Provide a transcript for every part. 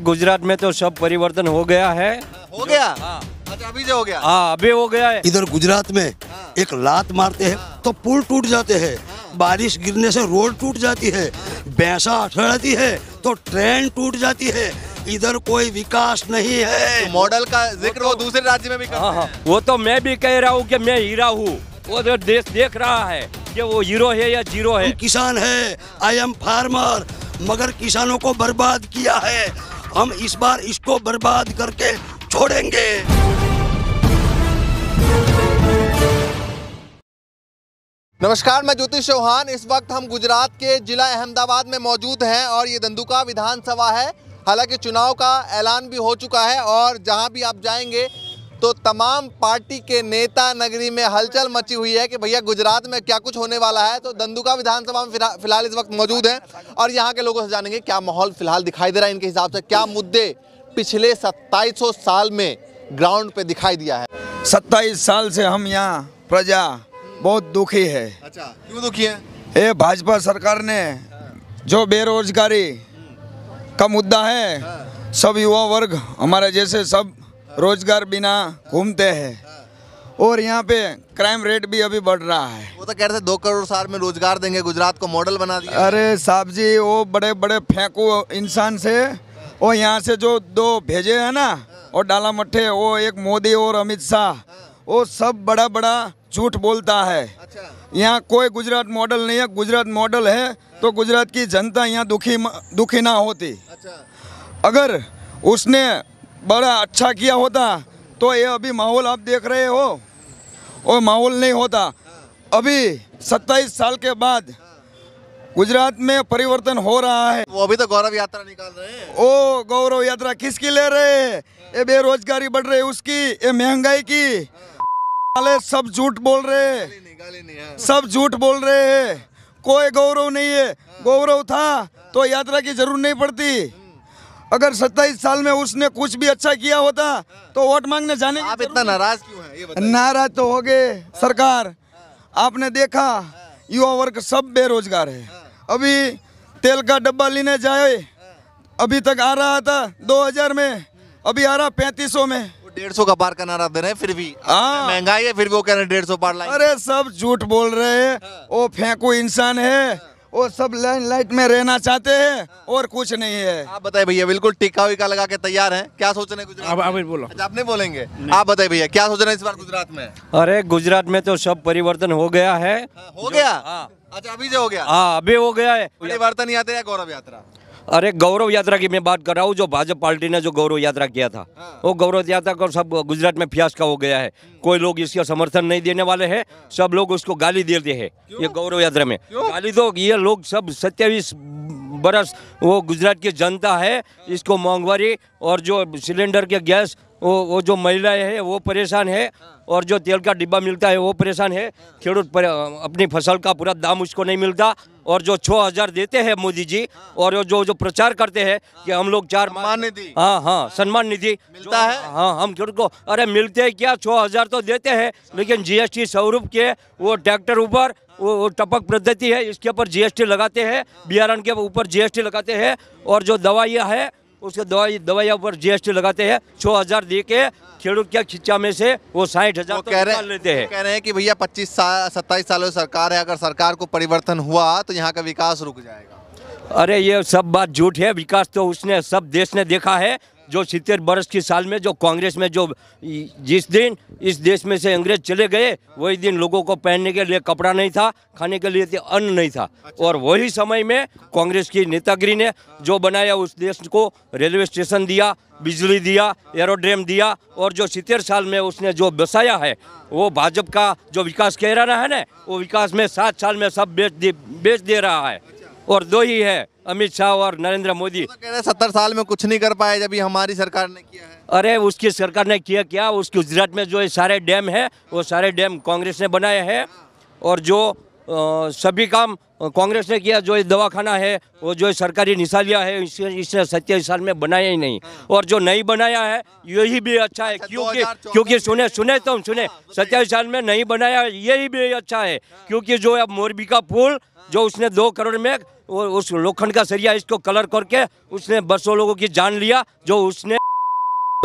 गुजरात में तो सब परिवर्तन हो गया है हो गया अच्छा अभी हो गया हाँ अभी हो गया है इधर गुजरात में हाँ। एक लात मारते हैं हाँ। तो पुल टूट जाते हैं बारिश गिरने से रोड टूट जाती है भैंसा अठड़ती है तो ट्रेन टूट जाती है इधर कोई विकास नहीं है तो मॉडल का जिक्र वो, तो, वो दूसरे राज्य में भी करते हाँ वो तो मैं भी कह रहा हूँ कि मैं हीरा हूँ वो जो तो देश देख रहा है कि वो हीरो है या जीरो है किसान है आई एम फार्मर मगर किसानों को बर्बाद किया है हम इस बार इसको बर्बाद करके छोड़ेंगे नमस्कार मैं ज्योतिष चौहान इस वक्त हम गुजरात के जिला अहमदाबाद में मौजूद हैं और ये दंदुका विधानसभा है हालांकि चुनाव का ऐलान भी हो चुका है और जहां भी आप जाएंगे तो तमाम पार्टी के नेता नगरी में हलचल मची हुई है कि भैया गुजरात में क्या कुछ होने वाला है तो दंदुका विधानसभा में फिलहाल इस वक्त मौजूद हैं और यहाँ के लोगों से जानेंगे क्या माहौल फिलहाल दिखाई दे रहा है इनके हिसाब से क्या मुद्दे पिछले सत्ताईस साल में ग्राउंड पे दिखाई दिया है सत्ताईस साल से हम यहाँ प्रजा बहुत दुखी है अच्छा क्यों दुखी है ये भाजपा सरकार ने जो बेरोजगारी का मुद्दा है हाँ। सब युवा वर्ग हमारे जैसे सब रोजगार बिना घूमते हैं और यहाँ पे क्राइम रेट भी अभी बढ़ रहा है वो तो कह रहे थे दो करोड़ साल में रोजगार देंगे गुजरात को मॉडल बना दिया अरे साहब जी वो बड़े बड़े फेंकू इंसान से और यहाँ से जो दो भेजे हैं ना और डाला मठे वो एक मोदी और अमित शाह वो सब बड़ा बड़ा झूठ बोलता है अच्छा। यहाँ कोई गुजरात मॉडल नहीं है गुजरात मॉडल है तो गुजरात की जनता यहाँ दुखी दुखी ना होती अच्छा। अगर उसने बड़ा अच्छा किया होता तो ये अभी माहौल आप देख रहे हो और माहौल नहीं होता अभी सत्ताईस साल के बाद गुजरात में परिवर्तन हो रहा है वो अभी तो गौरव यात्रा निकाल रहे हैं ओ गौरव यात्रा किसकी ले रहे हैं ये बेरोजगारी बढ़ रही है उसकी ये महंगाई की वाले सब झूठ बोल रहे हैं सब झूठ बोल रहे हैं कोई गौरव नहीं है हाँ। गौरव था तो यात्रा की जरूरत नहीं पड़ती अगर सत्ताईस साल में उसने कुछ भी अच्छा किया होता तो वोट मांगने जाने आप इतना नाराज क्यों हैं ये नाराज तो हो गए सरकार आपने देखा युवा वर्ग सब बेरोजगार है अभी तेल का डब्बा लेने जाए अभी तक आ रहा था 2000 में अभी आ रहा पैंतीस सौ में डेढ़ सौ का पार का नारा दे रहे फिर भी हाँ। महंगाई है फिर भी वो कह रहे हैं डेढ़ सौ पार लाए अरे सब झूठ बोल रहे है वो फेंकू इंसान है वो सब लाइन लाइट में रहना चाहते हैं और कुछ नहीं है आप बताए भैया बिल्कुल टिका विका लगा के तैयार हैं क्या सोच रहे गुजरात अभी बोलो अच्छा, आप नहीं बोलेंगे आप बताए भैया क्या सोच रहे हैं इस बार गुजरात में अरे गुजरात में तो सब परिवर्तन हो गया है हाँ, हो गया हाँ। अच्छा अभी से हो गया हाँ अभी हो गया है परिवर्तन यात्रा या गौरव यात्रा अरे गौरव यात्रा की मैं बात कर रहा हूँ जो भाजपा पार्टी ने जो गौरव यात्रा किया था हाँ। वो गौरव यात्रा को सब गुजरात में का हो गया है हम्म। कोई लोग इसका समर्थन नहीं देने वाले हैं हाँ। सब लोग उसको गाली देते हैं ये गौरव यात्रा में गाली तो ये लोग सब सत्यावीस बरस वो गुजरात की जनता है हाँ। इसको मांगवारी और जो सिलेंडर के गैस वो वो जो महिलाएं हैं वो परेशान है हाँ। और जो तेल का डिब्बा मिलता है वो परेशान है हाँ। खेड़ पर, अपनी फसल का पूरा दाम उसको नहीं मिलता हाँ। और जो छः हजार देते हैं मोदी जी और जो जो प्रचार करते हैं कि हम लोग चार सम्मान निधि हाँ हाँ सम्मान निधि मिलता है हाँ हम खेड़ को अरे मिलते हैं क्या छः हजार तो देते हैं लेकिन जीएसटी स्वरूप के वो ट्रैक्टर ऊपर वो टपक पद्धति है इसके ऊपर जीएसटी लगाते हैं बियारण के ऊपर जीएसटी लगाते हैं और जो दवाइयाँ है उसके दवाई दवाइयों पर जीएसटी लगाते हैं छो हज़ार दे के खेड़ के खिंचा में से वो साठ हज़ार तो कह रहे लेते हैं कह रहे हैं कि भैया पच्चीस साल सत्ताईस सालों सरकार है अगर सरकार को परिवर्तन हुआ तो यहाँ का विकास रुक जाएगा अरे ये सब बात झूठ है विकास तो उसने सब देश ने देखा है जो सितर बरस की साल में जो कांग्रेस में जो जिस दिन इस देश में से अंग्रेज चले गए वही दिन लोगों को पहनने के लिए कपड़ा नहीं था खाने के लिए तो अन्न नहीं था अच्छा। और वही समय में कांग्रेस की नेतागिरी ने जो बनाया उस देश को रेलवे स्टेशन दिया बिजली दिया एरोड्रेम दिया और जो सितर साल में उसने जो बसाया है वो भाजपा का जो विकास कह रहा है ना वो विकास में सात साल में सब बेच दे बेच दे रहा है और दो ही है अमित शाह और नरेंद्र मोदी तो कह रहे सत्तर साल में कुछ नहीं कर पाए जब हमारी सरकार ने किया है अरे उसकी सरकार ने किया क्या उसकी गुजरात में जो सारे डैम है वो सारे डैम कांग्रेस ने बनाए हैं हाँ। और जो आ, सभी काम कांग्रेस ने किया जो दवाखाना है वो जो सरकारी निशालिया है इसने इस सत्ताईस साल में बनाया ही नहीं हाँ। और जो नहीं बनाया है यही भी अच्छा है अच्छा, क्योंकि क्योंकि सुने सुने तो हाँ, सुने हाँ, सत्ताईस साल में नहीं बनाया यही भी अच्छा है क्योंकि जो अब मोरबी का पुल जो उसने दो करोड़ में उस लोखंड का सरिया इसको कलर करके उसने बसों लोगों की जान लिया जो उसने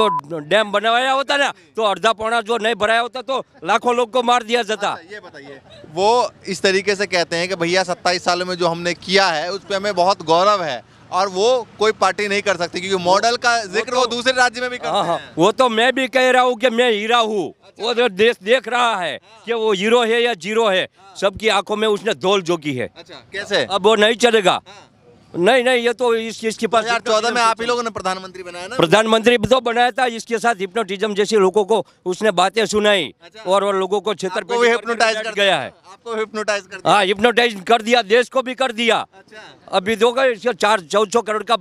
तो डैम बनवाया होता ना तो अर्धा पौना जो नहीं भराया होता तो लाखों लोग को मार दिया जाता ये बताइए वो इस तरीके से कहते हैं कि भैया सत्ताईस सालों में जो हमने किया है उस पर हमें बहुत गौरव है और वो कोई पार्टी नहीं कर सकती क्योंकि मॉडल का जिक्र वो, तो, वो दूसरे राज्य में भी करते हाँ, हाँ, हैं वो तो मैं भी कह रहा हूँ कि मैं हीरा हूँ अच्छा। वो जो देश देख रहा है हाँ। कि वो हीरो है या जीरो है सबकी आंखों में उसने धोल जोगी है अच्छा, कैसे अब वो नहीं चलेगा नहीं नहीं ये तो इस इसके पास चौदह में आप ही लोगों ने प्रधानमंत्री बनाया ना प्रधानमंत्री तो बनाया था इसके साथ हिप्नोटिज्म जैसे लोगों को उसने बातें सुनाई अच्छा। और, और लोगों को क्षेत्र को हिप्नोटाइज कर गया है आपको हिप्नोटाइज कर हाँ हिप्नोटाइज कर दिया देश को भी कर दिया अच्छा। अभी दो तो चार चौदह करोड़ का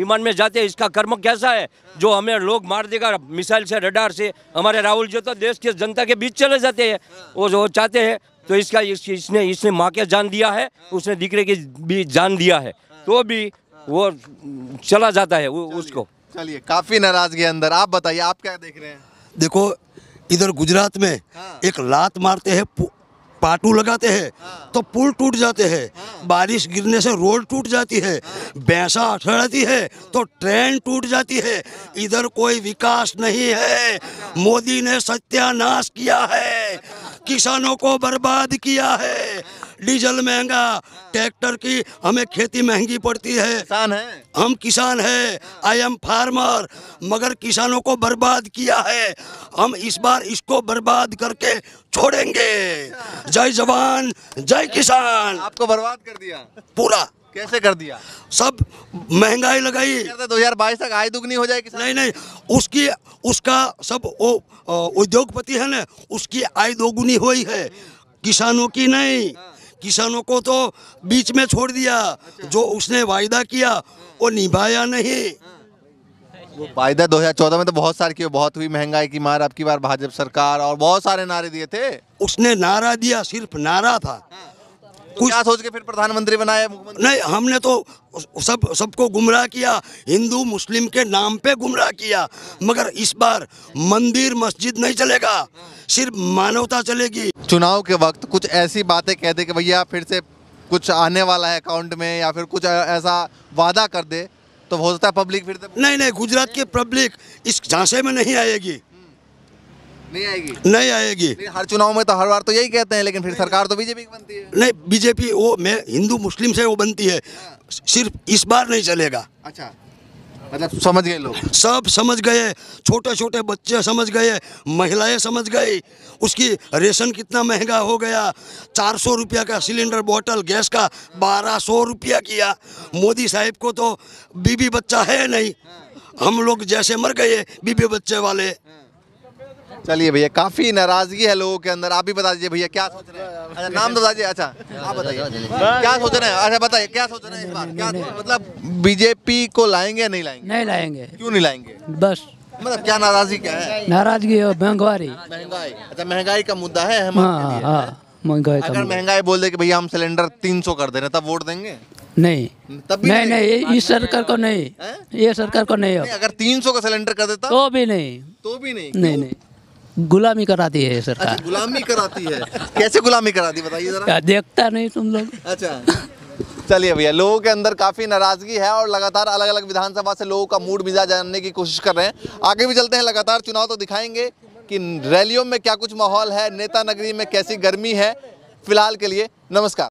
विमान में जाते इसका कर्म कैसा है जो हमें लोग मार देगा मिसाइल से रडार से हमारे राहुल जी तो देश के जनता के बीच चले जाते हैं वो चाहते हैं तो इसका इसने इसने माँ के जान दिया है उसने दिखरे की भी जान दिया है तो भी वो चला जाता है उसको चलिए काफी नाराजगी अंदर आप बताइए आप क्या देख रहे हैं देखो इधर गुजरात में हाँ। एक लात मारते हैं पाटू लगाते हैं हाँ। तो पुल टूट जाते हैं हाँ। बारिश गिरने से रोड टूट जाती है हाँ। भैंसा अठड़ती है तो ट्रेन टूट जाती है हाँ। इधर कोई विकास नहीं है मोदी ने सत्यानाश किया है किसानों को बर्बाद किया है डीजल महंगा ट्रैक्टर की हमें खेती महंगी पड़ती है किसान है हम किसान है आई एम फार्मर मगर किसानों को बर्बाद किया है हम इस बार इसको बर्बाद करके छोड़ेंगे जय जवान जय किसान आपको बर्बाद कर दिया पूरा कैसे कर दिया सब महंगाई लगाई दो तो हजार बाईस तक आय दुगनी हो जाएगी नहीं नहीं उसकी उसका सब वो उद्योगपति है ना उसकी आय दोगुनी हुई है किसानों की नहीं किसानों को तो बीच में छोड़ दिया अच्छा। जो उसने वायदा किया वो निभाया नहीं वो वायदा 2014 में तो बहुत सारे किए बहुत हुई महंगाई की मार आपकी बार भाजपा सरकार और बहुत सारे नारे दिए थे उसने नारा दिया सिर्फ नारा था हाँ। कुछ क्या सोच के फिर प्रधानमंत्री बनाया नहीं हमने तो सब सबको गुमराह किया हिंदू मुस्लिम के नाम पे गुमराह किया मगर इस बार मंदिर मस्जिद नहीं चलेगा सिर्फ मानवता चलेगी चुनाव के वक्त कुछ ऐसी बातें कह दे कि भैया फिर से कुछ आने वाला है अकाउंट में या फिर कुछ ऐसा वादा कर दे तो हो सकता है पब्लिक फिर नहीं नहीं गुजरात की पब्लिक इस झांसे में नहीं आएगी नहीं आएगी नहीं आएगी नहीं, हर चुनाव में तो हर बार तो यही कहते हैं लेकिन फिर सरकार तो बीजेपी की बनती है नहीं बीजेपी वो मैं हिंदू मुस्लिम से वो बनती है हाँ। सिर्फ इस बार नहीं चलेगा अच्छा मतलब समझ गए लोग सब समझ गए छोटे छोटे बच्चे समझ गए महिलाएं समझ गई उसकी रेशन कितना महंगा हो गया चार सौ रुपया का सिलेंडर बॉटल गैस का बारह सौ रुपया किया मोदी साहब को तो बीबी बच्चा है नहीं हाँ। हम लोग जैसे मर गए बीबी बच्चे वाले हाँ। चलिए भैया काफ़ी नाराज़गी है लोगों के अंदर आप भी बता दीजिए भैया क्या सोच रहे हैं अच्छा, अच्छा नाम तो बता दीजिए अच्छा आप बताइए क्या सोच रहे हैं अच्छा बताइए क्या सोच रहे हैं इस बार क्या मतलब बीजेपी को लाएंगे नहीं लाएंगे नहीं लाएंगे क्यों नहीं लाएंगे बस मतलब क्या नाराजगी क्या है नाराजगी और महंगाई महंगाई अच्छा महंगाई का मुद्दा है हाँ, हाँ, महंगाई अगर महंगाई बोल दे कि भैया हम सिलेंडर तीन सौ कर दे रहे तब वोट देंगे नहीं तब भी नहीं नहीं इस सरकार को नहीं ये सरकार को नहीं अगर तीन सौ का सिलेंडर कर देता तो भी नहीं तो भी नहीं नहीं नहीं गुलामी कराती है सरकार अच्छा, गुलामी कराती है कैसे गुलामी कराती बताइए जरा देखता नहीं तुम लोग अच्छा चलिए भैया लोगों के अंदर काफ़ी नाराज़गी है और लगातार अलग अलग विधानसभा से लोगों का मूड मिजाज जानने की कोशिश कर रहे हैं आगे भी चलते हैं लगातार चुनाव तो दिखाएंगे कि रैलियों में क्या कुछ माहौल है नेता नगरी में कैसी गर्मी है फिलहाल के लिए नमस्कार